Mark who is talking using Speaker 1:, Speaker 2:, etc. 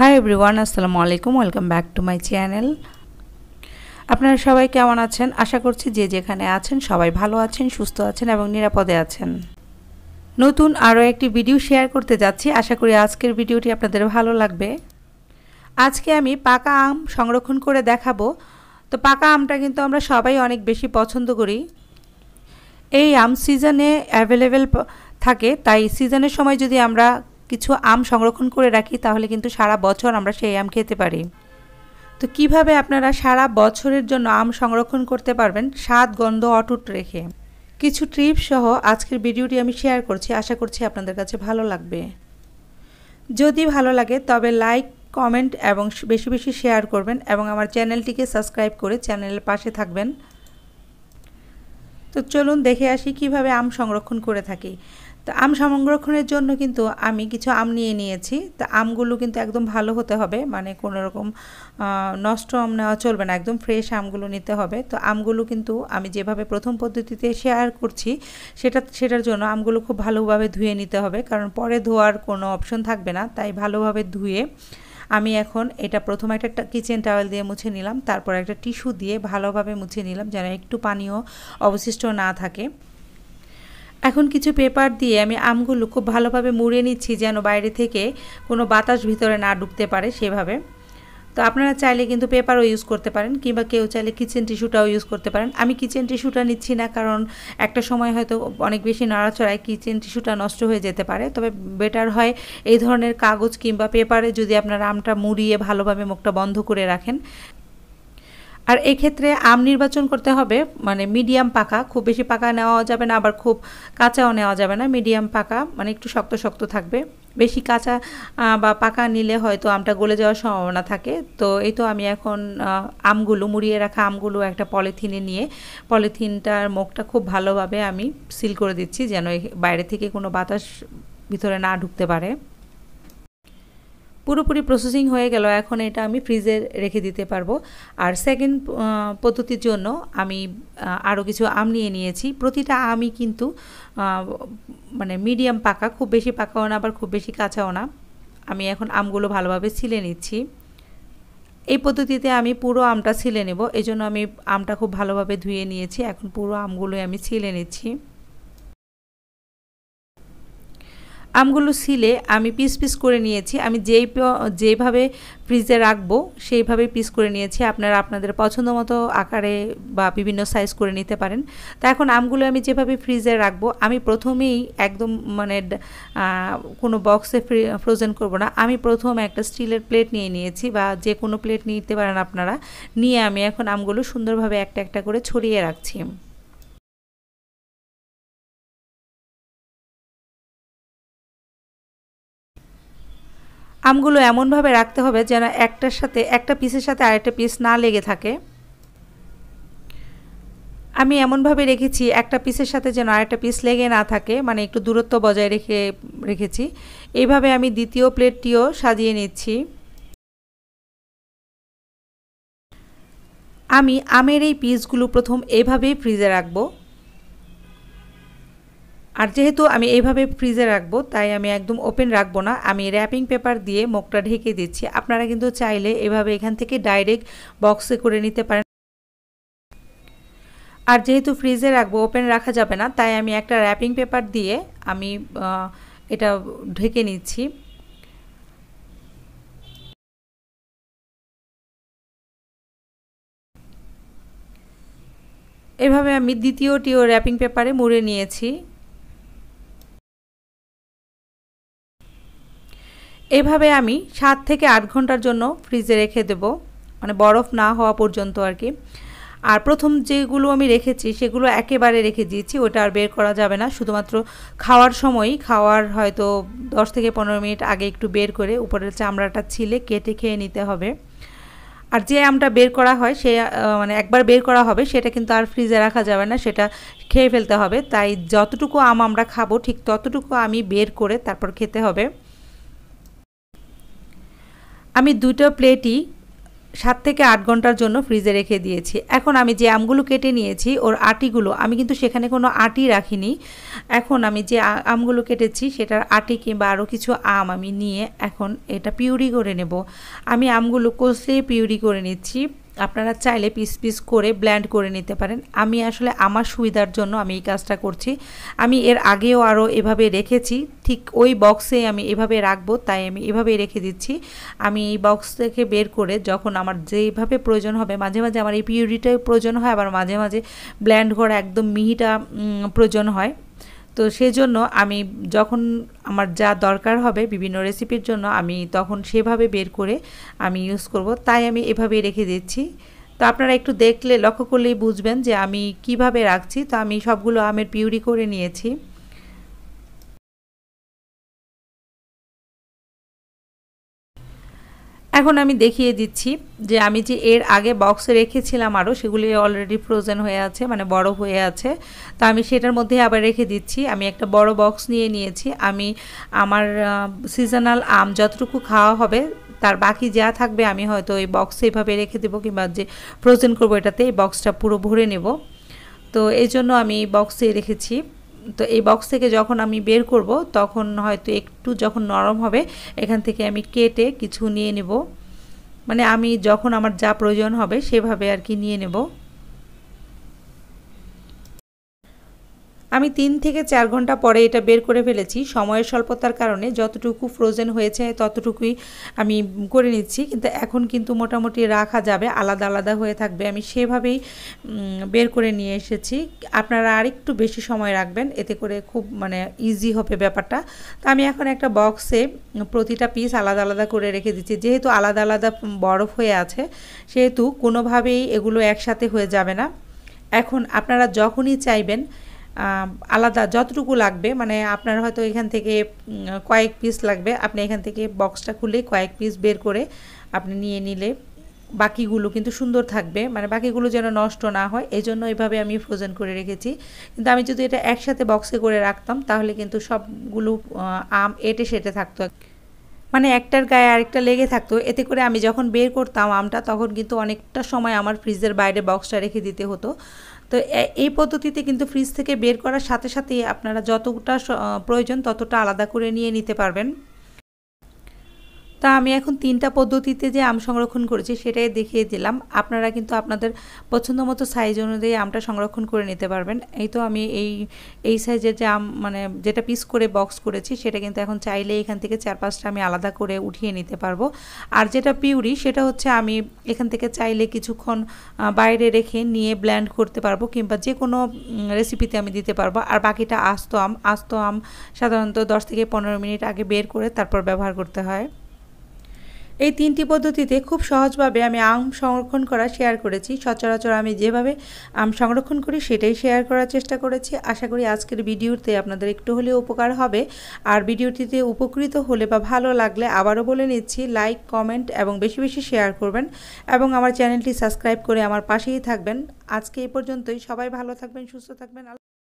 Speaker 1: high everyone আসসালামু আলাইকুম welcome back to my channel আপনারা সবাই কেমন আছেন আশা করছি যে যেখানে আছেন সবাই ভালো আছেন সুস্থ আছেন এবং নিরাপদে আছেন নতুন আরও একটি ভিডিও শেয়ার করতে যাচ্ছি আশা করি আজকের ভিডিওটি আপনাদের ভালো লাগবে আজকে আমি পাকা আম সংরক্ষণ করে দেখাবো তো পাকা আমটা কিন্তু আমরা সবাই অনেক বেশি পছন্দ করি এই আম সিজনে অ্যাভেলেবেল থাকে তাই সিজনের সময় যদি আমরা কিছু আম সংরক্ষণ করে রাখি তাহলে কিন্তু সারা বছর আমরা সেই আম খেতে পারি তো কিভাবে আপনারা সারা বছরের জন্য আম সংরক্ষণ করতে পারবেন স্বাদ গন্ধ অটুট রেখে কিছু ট্রিপ সহ আজকের ভিডিওটি আমি শেয়ার করছি আশা করছি আপনাদের কাছে ভালো লাগবে যদি ভালো লাগে তবে লাইক কমেন্ট এবং বেশি বেশি শেয়ার করবেন এবং আমার চ্যানেলটিকে সাবস্ক্রাইব করে চ্যানেলের পাশে থাকবেন তো চলুন দেখে আসি কিভাবে আম সংরক্ষণ করে থাকি তো আম সংরক্ষণের জন্য কিন্তু আমি কিছু আম নিয়ে নিয়েছি তো আমগুলো কিন্তু একদম ভালো হতে হবে মানে কোনো রকম নষ্ট আম নেওয়া চলবে না একদম ফ্রেশ আমগুলো নিতে হবে তো আমগুলো কিন্তু আমি যেভাবে প্রথম পদ্ধতিতে শেয়ার করছি সেটা সেটার জন্য আমগুলো খুব ভালোভাবে ধুয়ে নিতে হবে কারণ পরে ধোয়ার কোনো অপশন থাকবে না তাই ভালোভাবে ধুয়ে আমি এখন এটা প্রথমে একটা কিচেন টাওয়েল দিয়ে মুছে নিলাম তারপর একটা টিস্যু দিয়ে ভালোভাবে মুছে নিলাম যেন একটু পানীয় অবশিষ্ট না থাকে এখন কিছু পেপার দিয়ে আমি আমগুলো খুব ভালোভাবে মুড়ে নিচ্ছি যেন বাইরে থেকে কোনো বাতাস ভিতরে না ঢুকতে পারে সেভাবে তো আপনারা চাইলে কিন্তু পেপারও ইউজ করতে পারেন কিংবা কেউ চাইলে কিচেন টিস্যুটাও ইউজ করতে পারেন আমি কিচেন টিস্যুটা নিচ্ছি না কারণ একটা সময় হয়তো অনেক বেশি নাড়াচড়ায় কিচেন টিস্যুটা নষ্ট হয়ে যেতে পারে তবে বেটার হয় এই ধরনের কাগজ কিংবা পেপারে যদি আপনার আমটা মুড়িয়ে ভালোভাবে মুখটা বন্ধ করে রাখেন আর এক্ষেত্রে আম নির্বাচন করতে হবে মানে মিডিয়াম পাকা খুব বেশি পাকা নেওয়া যাবে না আবার খুব কাঁচাও নেওয়া যাবে না মিডিয়াম পাকা মানে একটু শক্ত শক্ত থাকবে বেশি কাঁচা বা পাকা নিলে হয়তো আমটা গলে যাওয়ার সম্ভাবনা থাকে তো এই তো আমি এখন আমগুলো মুড়িয়ে রাখা আমগুলো একটা পলিথিনে নিয়ে পলিথিনটার মুখটা খুব ভালোভাবে আমি সিল করে দিচ্ছি যেন বাইরে থেকে কোনো বাতাস ভিতরে না ঢুকতে পারে পুরোপুরি প্রসেসিং হয়ে গেল এখন এটা আমি ফ্রিজে রেখে দিতে পারবো আর সেকেন্ড পদ্ধতির জন্য আমি আরও কিছু আম নিয়ে নিয়েছি প্রতিটা আমই কিন্তু মানে মিডিয়াম পাকা খুব বেশি পাকাও না আবার খুব বেশি কাঁচাও না আমি এখন আমগুলো ভালোভাবে ছিলে নিচ্ছি এই পদ্ধতিতে আমি পুরো আমটা ছিলে নেব এজন্য আমি আমটা খুব ভালোভাবে ধুয়ে নিয়েছি এখন পুরো আমগুলোই আমি ছিলে নিচ্ছি আমগুলো সিলে আমি পিস পিস করে নিয়েছি আমি যেই যেভাবে ফ্রিজে রাখবো সেইভাবে পিস করে নিয়েছি আপনারা আপনাদের পছন্দ মতো আকারে বা বিভিন্ন সাইজ করে নিতে পারেন তো এখন আমগুলো আমি যেভাবে ফ্রিজে রাখবো আমি প্রথমেই একদম মানে কোনো বক্সে ফ্রোজেন করব না আমি প্রথম একটা স্টিলের প্লেট নিয়ে নিয়েছি বা যে কোনো প্লেট নিতে পারেন আপনারা নিয়ে আমি এখন আমগুলো সুন্দরভাবে একটা একটা করে ছড়িয়ে রাখছি আমগুলো এমনভাবে রাখতে হবে যেন একটার সাথে একটা পিসের সাথে আরেকটা পিস না লেগে থাকে আমি এমনভাবে রেখেছি একটা পিসের সাথে যেন আরেকটা পিস লেগে না থাকে মানে একটু দূরত্ব বজায় রেখে রেখেছি এইভাবে আমি দ্বিতীয় প্লেটটিও সাজিয়ে নিচ্ছি আমি আমের এই পিসগুলো প্রথম এভাবেই ফ্রিজে রাখবো আর যেহেতু আমি এইভাবে ফ্রিজে রাখবো তাই আমি একদম ওপেন রাখবো না আমি র্যাপিং পেপার দিয়ে মুখটা ঢেকে দিচ্ছি আপনারা কিন্তু চাইলে এভাবে এখান থেকে ডাইরেক্ট বক্সে করে নিতে পারেন আর যেহেতু ফ্রিজে রাখবো ওপেন রাখা যাবে না তাই আমি একটা র্যাপিং পেপার দিয়ে আমি এটা ঢেকে নিচ্ছি এভাবে আমি দ্বিতীয়টিও র্যাপিং পেপারে মুড়ে নিয়েছি এভাবে আমি সাত থেকে আট ঘন্টার জন্য ফ্রিজে রেখে দেব মানে বরফ না হওয়া পর্যন্ত আর কি আর প্রথম যেগুলো আমি রেখেছি সেগুলো একেবারে রেখে দিয়েছি ওটা আর বের করা যাবে না শুধুমাত্র খাওয়ার সময়ই খাওয়ার হয়তো দশ থেকে পনেরো মিনিট আগে একটু বের করে উপরের চামড়াটা ছিলে কেটে খেয়ে নিতে হবে আর যে আমটা বের করা হয় সে মানে একবার বের করা হবে সেটা কিন্তু আর ফ্রিজে রাখা যাবে না সেটা খেয়ে ফেলতে হবে তাই যতটুকু আম আমরা খাবো ঠিক ততটুকু আমি বের করে তারপর খেতে হবে আমি দুটো প্লেটই সাত থেকে আট ঘন্টার জন্য ফ্রিজে রেখে দিয়েছি এখন আমি যে আমগুলো কেটে নিয়েছি ওর আটিগুলো আমি কিন্তু সেখানে কোনো আটি রাখিনি এখন আমি যে আমগুলো কেটেছি সেটার আটি কিংবা আরও কিছু আম আমি নিয়ে এখন এটা পিউরি করে নেব আমি আমগুলো কষলে পিউরি করে নিচ্ছি আপনারা চাইলে পিস পিস করে ব্ল্যান্ড করে নিতে পারেন আমি আসলে আমার সুবিধার জন্য আমি এই কাজটা করছি আমি এর আগেও আরও এভাবে রেখেছি ঠিক ওই বক্সে আমি এভাবে রাখবো তাই আমি এভাবে রেখে দিচ্ছি আমি এই বক্স থেকে বের করে যখন আমার যেভাবে প্রয়োজন হবে মাঝে মাঝে আমার এই পিউরিটাই প্রয়োজন হয় আবার মাঝে মাঝে ব্ল্যান্ড করা একদম মিহিটা প্রয়োজন হয় তো সেজন্য আমি যখন আমার যা দরকার হবে বিভিন্ন রেসিপির জন্য আমি তখন সেভাবে বের করে আমি ইউজ করব তাই আমি এভাবে রেখে দিচ্ছি তো আপনারা একটু দেখলে লক্ষ্য করলেই বুঝবেন যে আমি কিভাবে রাখছি তো আমি সবগুলো আমের পিউরি করে নিয়েছি এখন আমি দেখিয়ে দিচ্ছি যে আমি যে এর আগে বক্সে রেখেছিলাম আরও সেগুলি অলরেডি ফ্রোজেন হয়ে আছে মানে বড় হয়ে আছে তো আমি সেটার মধ্যে আবার রেখে দিচ্ছি আমি একটা বড় বক্স নিয়ে নিয়েছি আমি আমার সিজনাল আম যতটুকু খাওয়া হবে তার বাকি যা থাকবে আমি হয়তো এই বক্সে এভাবে রেখে দেবো কিংবা যে ফ্রোজেন করবো এটাতে এই বক্সটা পুরো ভরে নেব তো এই জন্য আমি বক্সে রেখেছি তো এই বক্স থেকে যখন আমি বের করব তখন হয়তো একটু যখন নরম হবে এখান থেকে আমি কেটে কিছু নিয়ে নেব মানে আমি যখন আমার যা প্রয়োজন হবে সেভাবে আর কি নিয়ে নেব আমি তিন থেকে চার ঘন্টা পরে এটা বের করে ফেলেছি সময়ের স্বল্পতার কারণে যতটুকু ফ্রোজেন হয়েছে ততটুকুই আমি করে নিচ্ছি কিন্তু এখন কিন্তু মোটামুটি রাখা যাবে আলাদা আলাদা হয়ে থাকবে আমি সেভাবেই বের করে নিয়ে এসেছি আপনারা আরেকটু বেশি সময় রাখবেন এতে করে খুব মানে ইজি হবে ব্যাপারটা তা আমি এখন একটা বক্সে প্রতিটা পিস আলাদা আলাদা করে রেখে দিচ্ছি যেহেতু আলাদা আলাদা বরফ হয়ে আছে সেহেতু কোনোভাবেই এগুলো একসাথে হয়ে যাবে না এখন আপনারা যখনই চাইবেন আলাদা যতটুকু লাগবে মানে আপনার হয়তো এখান থেকে কয়েক পিস লাগবে আপনি এখান থেকে বক্সটা খুলে কয়েক পিস বের করে আপনি নিয়ে নিলে বাকিগুলো কিন্তু সুন্দর থাকবে মানে বাকিগুলো যেন নষ্ট না হয় এই জন্য এইভাবে আমি ফ্রোজেন করে রেখেছি কিন্তু আমি যদি এটা একসাথে বক্সে করে রাখতাম তাহলে কিন্তু সবগুলো আম এটে সেটে থাকতো মানে একটার গায়ে আরেকটা লেগে থাকতো এতে করে আমি যখন বের করতাম আমটা তখন কিন্তু অনেকটা সময় আমার ফ্রিজের বাইরে বক্সটা রেখে দিতে হতো তো এই পদ্ধতিতে কিন্তু ফ্রিজ থেকে বের করার সাথে সাথেই আপনারা যতটা প্রয়োজন ততটা আলাদা করে নিয়ে নিতে পারবেন তা আমি এখন তিনটা পদ্ধতিতে যে আম সংরক্ষণ করেছি সেটাই দেখিয়ে দিলাম আপনারা কিন্তু আপনাদের পছন্দ মতো সাইজ অনুযায়ী আমটা সংরক্ষণ করে নিতে পারবেন এই তো আমি এই এই সাইজের যে আম মানে যেটা পিস করে বক্স করেছি সেটা কিন্তু এখন চাইলে এখান থেকে চার পাঁচটা আমি আলাদা করে উঠিয়ে নিতে পারবো আর যেটা পিউরি সেটা হচ্ছে আমি এখান থেকে চাইলে কিছুক্ষণ বাইরে রেখে নিয়ে ব্ল্যান্ড করতে পারবো কিংবা যে কোনো রেসিপিতে আমি দিতে পারবো আর বাকিটা আস্ত আম আস্ত আম সাধারণত দশ থেকে পনেরো মিনিট আগে বের করে তারপর ব্যবহার করতে হয় এই তিনটি পদ্ধতিতে খুব সহজভাবে আমি আম সংরক্ষণ করা শেয়ার করেছি সচরাচর আমি যেভাবে আম সংরক্ষণ করি সেটাই শেয়ার করার চেষ্টা করেছি আশা করি আজকের ভিডিওতে আপনাদের একটু হলেও উপকার হবে আর ভিডিওটিতে উপকৃত হলে বা ভালো লাগলে আবারও বলে নিচ্ছি লাইক কমেন্ট এবং বেশি বেশি শেয়ার করবেন এবং আমার চ্যানেলটি সাবস্ক্রাইব করে আমার পাশেই থাকবেন আজকে এই পর্যন্তই সবাই ভালো থাকবেন সুস্থ থাকবেন